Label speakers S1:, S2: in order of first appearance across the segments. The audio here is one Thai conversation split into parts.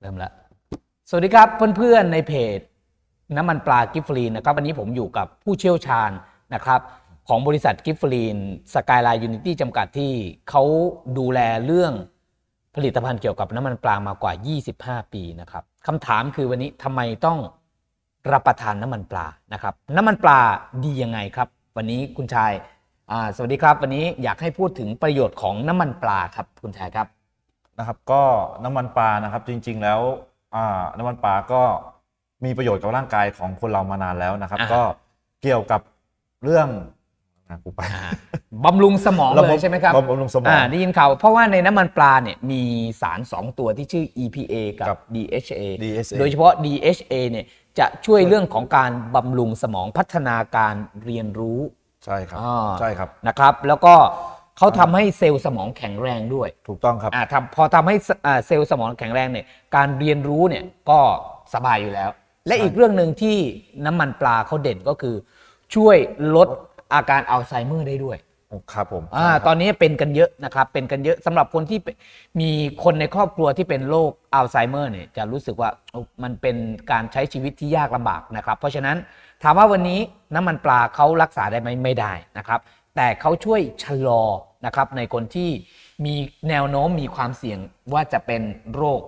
S1: เริ่มละสวัสดีครับเพื่อนๆในเพจ น้ำมันปลากิฟฟลีนนะครับวันนี้ผมอยู่กับผู้เชี่ยวชาญนะครับของบริษัทกิฟฟลีนสกายไลน์ยูนิตี้จำกัดที่เขาดูแลเรื่อง ผลิตภัณฑ์เกี่ยวกับ น้ำมันปลามากว่า 25 ปีนะครับคำถามคือวันนี้ทำไมต้องรับประทานน้ำมันปลานะครับน้ำมันปลาดียังไงครับ วันนี้คุณชาย สวัสดีครับ วันนี้
S2: อยากให้พูดถึงประโยชน์ของน้ำมันปลาครับคุณชายครับนะครับก็น้ำมันปลานะครับจริง ๆแล้วน้ำมันปลาก็มีประโยชน์กับร่างกายของคนเรามานานแล้วนะครับ ก็เกี่ยวกับเรื่องกูไปบำรุงส
S1: มองเลยใช่ไหมครับบำรุงสมองได้ยินข่าวเพราะว่าในน้ำมันปลาเนี่ยมีสาร 2 ตัวที่ชื่อ EPA กับ DHA โดยเฉพาะ DHA เนี่ยจะช่วยเรื่องของการบำรุงสมองพัฒนาการเรียนรู้ ใช่ครับใช่ครับนะครับ แล้วก็เขาทำให้เซลล์สมองแข็งแรงด้วย ถูกต้องครับอ่าทำพอทำให้เซลล์สมองแข็งแรงเนี่ย การเรียนรู้เนี่ยก็สบายอยู่แล้ว และอีกเรื่องหนึ่งที่น้ำมันปลาเขาเด่นก็คือ ช่วยลดอาการอัลไซเมอร์ได้ด้วย ครับผมอ่าตอนนี้เป็นกันเยอะนะครับ เป็นกันเยอะสำหรับคนที่มีคนในครอบครัวที่เป็นโรคอัลไซเมอร์เนี่ยจะรู้สึกว่ามันเป็นการใช้ชีวิตที่ยากลำบากนะครับ เพราะฉะนั้นถามว่าวันนี้น้ำมันปลาเขารักษาได้ไหมไม่ได้นะครับ แต่เขาช่วยชะลอนะครับในคนที่มีแนวโน้มมีความเสี่ยงว่าจะเป็นโรค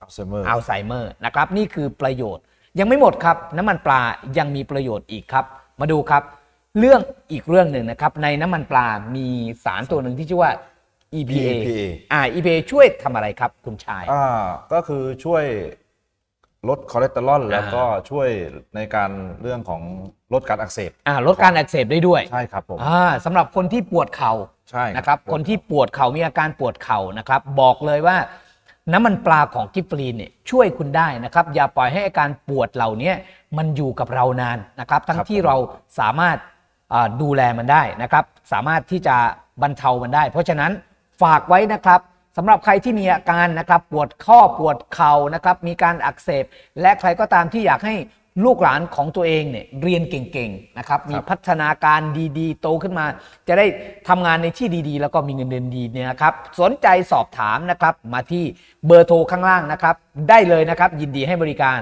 S1: อัลไซเมอร์อัลไซเมอร์นะครับนี่คือประโยชน์ ยังไม่หมดครับ น้ำมันปลายังมีประโยชน์อีกครับ มาดูครับ เรื่องอีกเรื่องหนึ่งนะครับในน้ำมันปลามีส
S2: ารตัวหนึ่งที่ชื่อว่า EPA อ่า EPA ช่วยทำอะไรครับ คุณชายอ่าก็คือช่วยลดคอเลสเตอรอลแล้วก็ช่วยในการเรื่องของลดการอักเสบ
S1: อ่าลดการอักเสบได้ด้วยใช่ครับผมอ่าสำหรับคนที่ปวดเข่าใช่ นะครับ คนที่ปวดเข่ามีอาการปวดเข่านะครับ บอกเลยว่าน้ำมันปลาของกิฟลีนเนี่ยช่วยคุณได้นะครับ อย่าปล่อยให้อาการปวดเหล่านี้มันอยู่กับเรานานนะครับ ทั้งที่เราสามารถดูแลมันได้นะครับ สามารถที่จะบรรเทามันได้ เพราะฉะนั้นฝากไว้นะครับสำหรับใครที่มีอาการนะครับปวดข้อปวดเข่านะครับมีการอักเสบ และใครก็ตามที่อยากใหลูกหลานของตัวเองเนี่ยเรียนเก่งๆ นะครับมีพัฒนาการดีๆ โตขึ้นมา จะได้ทำงานในที่ดีๆ แล้วก็มีเงินเดือนดีเนี่ยครับสนใจสอบถามนะครับมาที่เบอร์โทรข้างล่างนะครับได้เลยนะครับยินดีให้บริการ